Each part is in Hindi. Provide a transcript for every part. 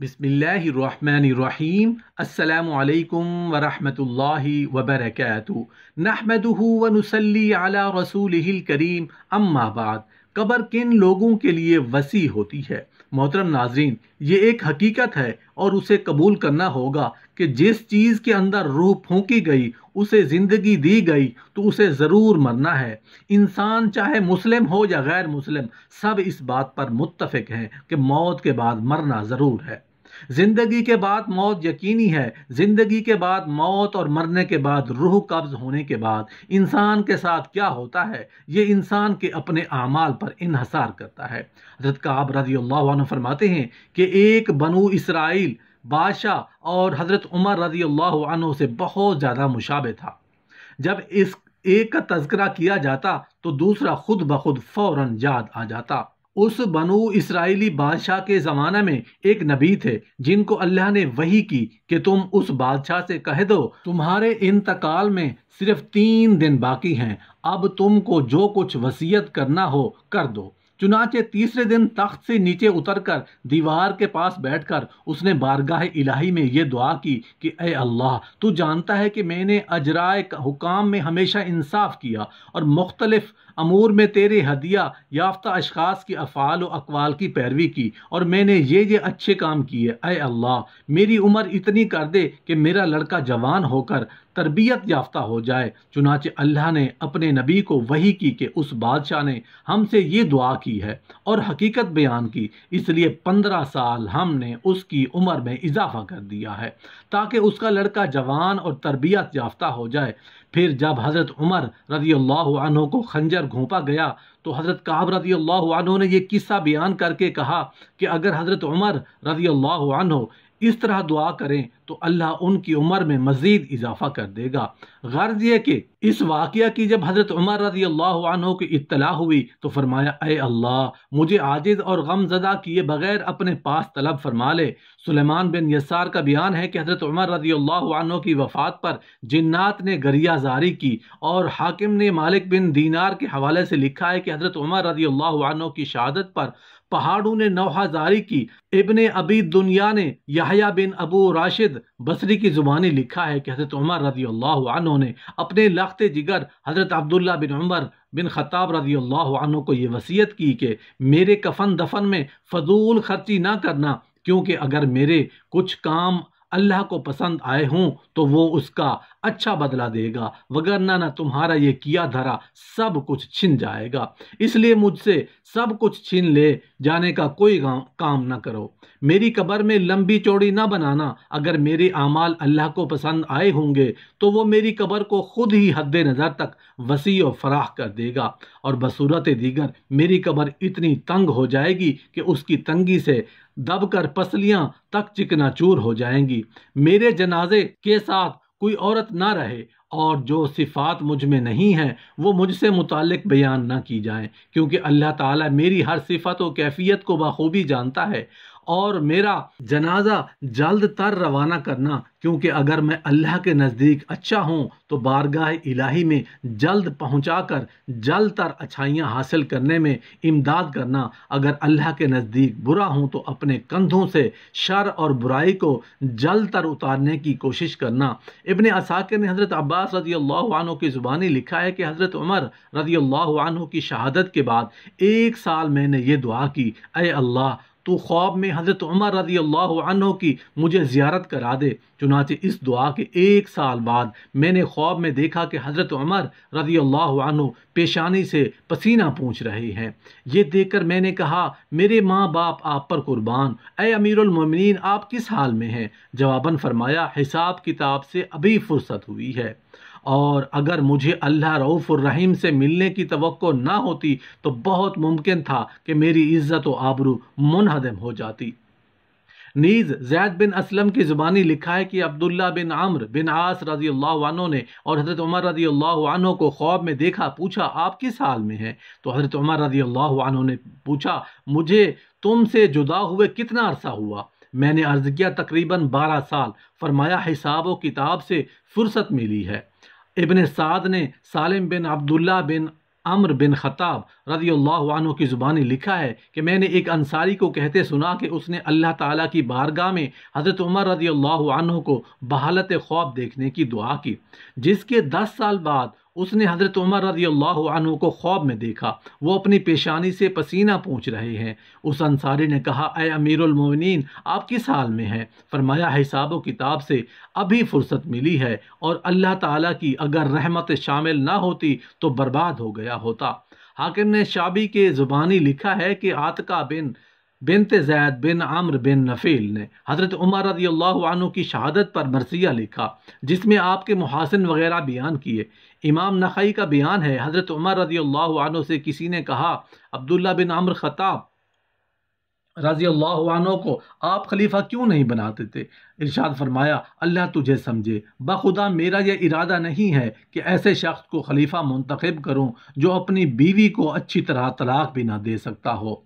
बिसमीम् अल्लाम वरहमतुल्लाहि वबरकatuh नहमदहु अला रसूल करीम अम्माबाद कबर किन लोगों के लिए वसी होती है मोहतरम नाजरीन ये एक हकीकत है और उसे कबूल करना होगा कि जिस चीज़ के अंदर रूह फूकी गई उसे ज़िंदगी दी गई तो उसे ज़रूर मरना है इंसान चाहे मुस्लिम हो या गैर मुस्लिम सब इस बात पर मुतफिक हैं कि मौत के बाद मरना ज़रूर है ज़िंदगी के बाद मौत यकीनी है ज़िंदगी के बाद मौत और मरने के बाद रूह कब्ज़ होने के बाद इंसान के साथ क्या होता है ये इंसान के अपने अमाल पर इहसार करता है हजरत काब रजी फरमाते हैं कि एक बनू इसराइल बादशाह और हज़रत उमर रजी अल्लाह से बहुत ज़्यादा मुशाबे था जब इस एक का तस्करा किया जाता तो दूसरा खुद ब खुद फ़ौर याद आ जाता उस बनु इसराइली बादशाह के ज़माने में एक नबी थे जिनको अल्लाह ने वही की कि तुम उस बादशाह से कह दो तुम्हारे इंतकाल में सिर्फ तीन दिन बाकी हैं अब तुमको जो कुछ वसीयत करना हो कर दो चुनाचे तीसरे दिन तख्त से नीचे उतरकर दीवार के पास बैठकर उसने बारगाह इलाही में ये दुआ की कि ए अल्लाह तू जानता है कि मैंने अजराए हुकाम में हमेशा इंसाफ किया और मुख्तलिफ अमूर में तेरे हदिया याफ्ता अशखास की अफ़ाल और अकवाल की पैरवी की और मैंने ये ये अच्छे काम किए अय अल्लाह मेरी उम्र इतनी कर दे कि मेरा लड़का जवान होकर तरबियत याफ्ता हो जाए चुनाच अल्लाह ने अपने नबी को वही की कि उस बादशाह ने हमसे ये दुआ की है और हकीकत बयान की इसलिए पंद्रह साल हमने उसकी उम्र में इजाफा कर दिया है ताकि उसका लड़का जवान और तरबियत याफ्ता हो जाए फिर जब हज़रत उमर रजी अल्लाह को खंजर घोंपा गया तो हज़रत काब रजी अल्लाह ने यह किस्सा बयान करके कहा कि अगर हज़रत उमर रजी अल्लाह इस तरह दुआ करें तो अल्लाह उनकी उम्र में मज़ीद इजाफा कर देगा गर्ज यह कि इस वाक़ की जब हज़रत उमर रजी अल्लाह की इतला हुई तो फरमाया ए अल्लाह मुझे आजिद और गमजदा किए बगैर अपने पास तलब फरमा ले सुलेमान बिन यसार का बयान है कि हज़रत उमर रजी अल्लाह की वफ़ात पर जन्नात ने गरिया जारी की और हाकिम ने मालिक बिन दीनार के हवाले से लिखा है कि हज़रत उमर रजी अल्लाह की शहादत पर पहाड़ों ने नौहा जारी की इबन अबी दुनिया ने यहा बिन अबू राशिद सैद बसरी की ज़ुबानी लिखा है कि हज़रत उमर रजी अल्लाह ने अपने लाखते जिगर हज़रत अब्दुल्ला बिन उमर बिन खताब रजी अल्लाह को ये वसीयत की कि मेरे कफन दफन में फजूल खर्ची ना करना क्योंकि अगर मेरे कुछ काम अल्लाह को पसंद आए हों तो वो उसका अच्छा बदला देगा वगरना ना तुम्हारा ये किया धरा सब कुछ छिन जाएगा इसलिए मुझसे सब कुछ छीन ले जाने का कोई काम ना करो मेरी कबर में लंबी चौड़ी ना बनाना अगर मेरे आमाल अल्लाह को पसंद आए होंगे तो वो मेरी कबर को खुद ही हद नज़र तक वसी और फराह कर देगा और बसूरत दीगर मेरी कबर इतनी तंग हो जाएगी कि उसकी तंगी से दबकर पसलियां तक चिकनाचूर हो जाएंगी मेरे जनाजे के साथ कोई औरत ना रहे और जो सिफ़ात मुझ में नहीं हैं वो मुझसे मुतक बयान ना की जाए क्योंकि अल्लाह ताला मेरी हर सिफत व कैफियत को बखूबी जानता है और मेरा जनाजा जल्द तर रवाना करना क्योंकि अगर मैं अल्लाह के नज़दीक अच्छा हूँ तो बारगाह इलाही में जल्द पहुँचा कर जल्द तर अच्छाइयाँ हासिल करने में इमदाद करना अगर अल्लाह के नज़दीक बुरा हूँ तो अपने कंधों से शर और बुराई को जल्द तर उतारने की कोशिश करना इबन असाकिर ने हज़रत अब्बास रजी अल्लाह की ज़ुबानी लिखा है कि हज़रत उमर रजी अल्लाह की शहादत के बाद एक साल मैंने ये दुआ की अय अल्लाह तो ख्वाब में हज़रत उमर रजी अल्लाह की मुझे ज़्यारत करा दे चुनाचे इस दुआ के एक साल बाद मैंने ख्वाब में देखा कि हज़रत उमर रजी अल्लाह पेशानी से पसीना पूछ रहे हैं ये देखकर मैंने कहा मेरे माँ बाप आप पर कुर्बान ए अमीरमिन आप किस हाल में हैं जवाबन फरमाया हिसाब किताब से अभी फुर्सत हुई है और अगर मुझे अल्लाह रऊफ़ रहीम से मिलने की तो ना होती तो बहुत मुमकिन था कि मेरी इज़्ज़त आबरू मुनहदम हो जाती नीज जैद बिन असलम की ज़ुबानी लिखा है कि अब्दुल्ला बिन आम्र बिन आस रजी अल्लाह ने और हज़रत उमर रजी अल्लाह को ख्वाब में देखा पूछा आप किस हाल में हैं तो हज़रत उमर रजी अल्लाह ने पूछा मुझे तुमसे जुदा हुए कितना अरसा हुआ मैंने अर्ज़ किया तकरीबन बारह साल फरमाया हिसाब व किताब से फुर्सत मिली है इबन साद ने सालिम बिन अब्दुल्ला बिन अमर बिन ख़ताब रजी अल्लाह की ज़ुबानी लिखा है कि मैंने एक अंसारी को कहते सुना कि उसने अल्लाह ताला की बारगाह में हज़रत उमर रजी अल्लाह को बहालत ख्वाब देखने की दुआ की जिसके दस साल बाद उसने हज़रत उमर रजी अल्लाह को ख्वाब में देखा वो अपनी पेशानी से पसीना पूछ रहे हैं उस अंसारी ने कहा अय अमीरमिन आप किस हाल में हैं फरमाया हिसाब किताब से अभी फुर्सत मिली है और अल्लाह ताला की अगर रहमत शामिल ना होती तो बर्बाद हो गया होता हाकिम ने शाबी के ज़ुबानी लिखा है कि आतका बिन बिनत जैद बिन आम्र बिन नफ़ील ने हज़रत उमर रदी अल्लाह की शहादत पर मरसिया लिखा जिसमें आपके मुहासिन वगैरह बयान किए इमाम नखई का बयान है हज़रत उमर रदी अल्लाह से किसी ने कहा अब्दुल्ला बिन आम्र ख़ताब रजी अल्लाह को आप खलीफा क्यों नहीं बनाते थे इरशाद फरमाया अल्लाह तुझे समझे बखुदा मेरा यह इरादा नहीं है कि ऐसे शख्स को खलीफा मुंतखब करूँ जो अपनी बीवी को अच्छी तरह तलाक भी ना दे सकता हो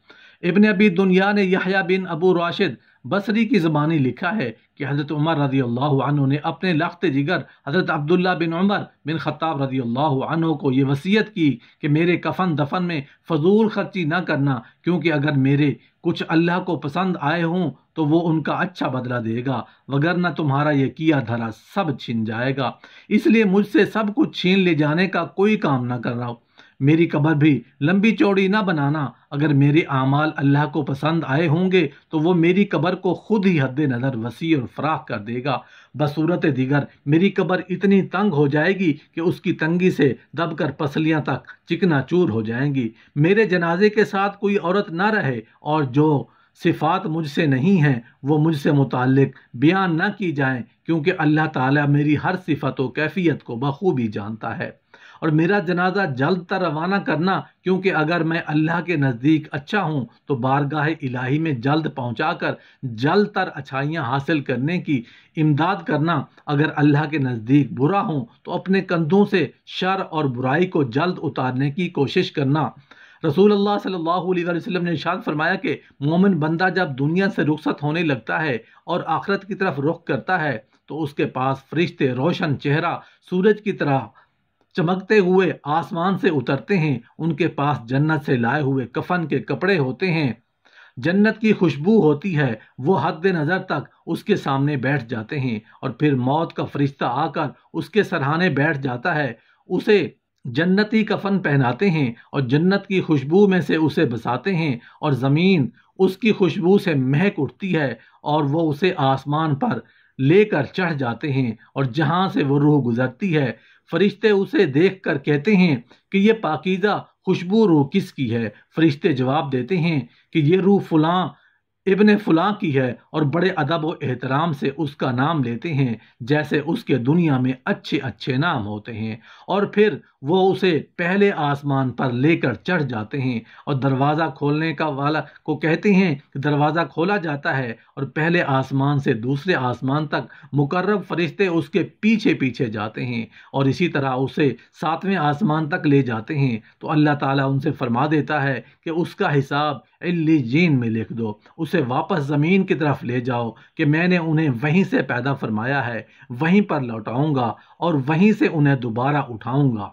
इबन अबी दुनिया ने यहा बिन अबू राशिद बसरी की ज़बानी लिखा है कि हज़रत उमर रजी अल्लाह ने अपने लख्त जिगर हज़रत अब्दुल्ला बिन उमर बिन ख़त्ताब रजी अल्लाह को ये वसीयत की कि मेरे कफन दफन में फजूल खर्ची ना करना क्योंकि अगर मेरे कुछ अल्लाह को पसंद आए हों तो वो उनका अच्छा बदला देगा वगरना तुम्हारा ये किया धरा सब छिन जाएगा इसलिए मुझसे सब कुछ छीन ले जाने का कोई काम ना कर रहा हूँ मेरी कब्र भी लंबी चौड़ी ना बनाना अगर मेरे आमाल अल्लाह को पसंद आए होंगे तो वो मेरी कब्र को खुद ही हद नज़र वसी और फराख कर देगा बसूरत दिगर मेरी कब्र इतनी तंग हो जाएगी कि उसकी तंगी से दबकर पसलियाँ तक चिकना चूर हो जाएंगी मेरे जनाजे के साथ कोई औरत ना रहे और जो सिफात मुझसे नहीं हैं वो मुझसे मुतक बयान ना की जाएं क्योंकि अल्लाह ताला मेरी हर सिफत व कैफियत को बखूबी जानता है और मेरा जनाजा जल्द तर रवाना करना क्योंकि अगर मैं अल्लाह के नज़दीक अच्छा हूँ तो बारगाह इलाही में जल्द पहुँचा कर जल्द तर अच्छाइयाँ हासिल करने की इमदाद करना अगर अल्लाह के नज़दीक बुरा हूँ तो अपने कंधों से शर और बुराई को जल्द उतारने की कोशिश करना रसूल अल्लाह सल्लल्लाहु अलैहि वसल्लम ने इशाद फरमाया कि मोमिन बंदा जब दुनिया से रुखसत होने लगता है और आखरत की तरफ रुख करता है तो उसके पास फरिश्ते रोशन चेहरा सूरज की तरह चमकते हुए आसमान से उतरते हैं उनके पास जन्नत से लाए हुए कफन के कपड़े होते हैं जन्नत की खुशबू होती है वो हद नज़र तक उसके सामने बैठ जाते हैं और फिर मौत का फरिश्ता आकर उसके सरहाने बैठ जाता है उसे जन्नती कफन पहनाते हैं और जन्नत की खुशबू में से उसे बसाते हैं और ज़मीन उसकी खुशबू से महक उठती है और वो उसे आसमान पर लेकर चढ़ जाते हैं और जहाँ से वो रूह गुजरती है फरिश्ते उसे देख कर कहते हैं कि ये पाकिदा खुशबू रूह की है फरिश्ते जवाब देते हैं कि ये रूह फलां इबन फलां की है और बड़े अदब व एहतराम से उसका नाम लेते हैं जैसे उसके दुनिया में अच्छे अच्छे नाम होते हैं और फिर वो उसे पहले आसमान पर लेकर चढ़ जाते हैं और दरवाज़ा खोलने का वाला को कहते हैं कि दरवाज़ा खोला जाता है और पहले आसमान से दूसरे आसमान तक मुकर्रब फरिश्ते उसके पीछे पीछे जाते हैं और इसी तरह उसे सातवें आसमान तक ले जाते हैं तो अल्लाह ताला उनसे फरमा देता है कि उसका हिसाब इल्ली जीन में लिख दो उसे वापस ज़मीन की तरफ ले जाओ कि मैंने उन्हें वहीं से पैदा फरमाया है वहीं पर लौटाऊँगा और वहीं से उन्हें दोबारा उठाऊँगा